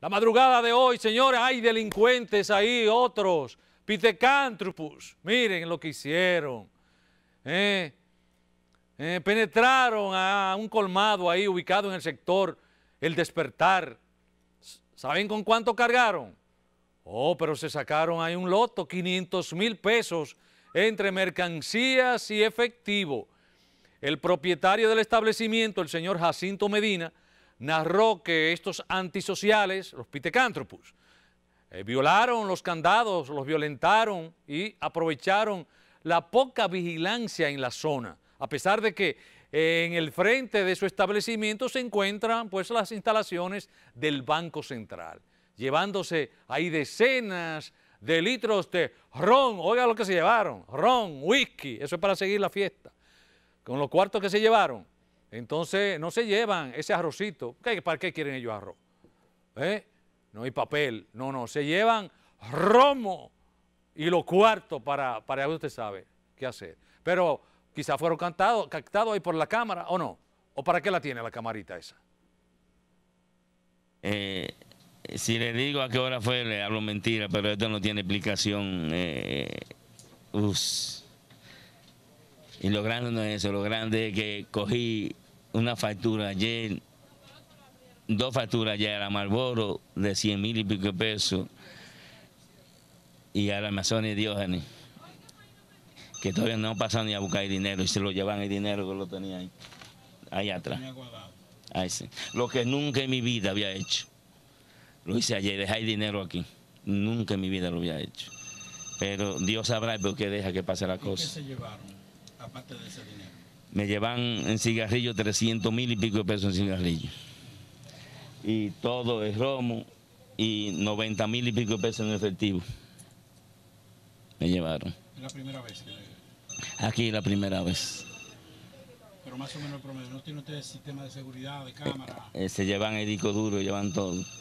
La madrugada de hoy, señores, hay delincuentes ahí, otros, pitecántropus, miren lo que hicieron. ¿eh? Eh, penetraron a un colmado ahí ubicado en el sector El Despertar. ¿Saben con cuánto cargaron? Oh, pero se sacaron ahí un loto, 500 mil pesos entre mercancías y efectivo. El propietario del establecimiento, el señor Jacinto Medina, narró que estos antisociales, los pitecántropos, eh, violaron los candados, los violentaron y aprovecharon la poca vigilancia en la zona, a pesar de que eh, en el frente de su establecimiento se encuentran pues las instalaciones del Banco Central, llevándose ahí decenas de litros de ron, oiga lo que se llevaron, ron, whisky, eso es para seguir la fiesta, con los cuartos que se llevaron, entonces no se llevan ese arrocito. ¿Para qué quieren ellos arroz? ¿Eh? No hay papel. No, no. Se llevan romo y lo cuarto para, para usted sabe qué hacer. Pero quizás fueron cantados, captados ahí por la cámara o no. ¿O para qué la tiene la camarita esa? Eh, si le digo a qué hora fue, le hablo mentira, pero esto no tiene explicación. Eh, y lo grande no es eso, lo grande es que cogí una factura ayer, dos facturas ayer, a Marlboro de 100 mil y pico de pesos y a la Amazonia Diógenes, que todavía no pasan ni a buscar dinero y se lo llevan el dinero que lo tenía ahí, ahí atrás. Ahí sí. Lo que nunca en mi vida había hecho. Lo hice ayer, dejar dinero aquí. Nunca en mi vida lo había hecho. Pero Dios sabrá por qué deja que pase la cosa. Aparte de ese dinero. Me llevan en cigarrillo 300 mil y pico de pesos en cigarrillo. Y todo es romo y 90 mil y pico de pesos en efectivo. Me llevaron. ¿Es la primera vez que le... Aquí la primera vez. Pero más o menos el promedio, ¿no tiene usted sistema de seguridad, de cámara? Eh, eh, se llevan el disco duro, llevan todo.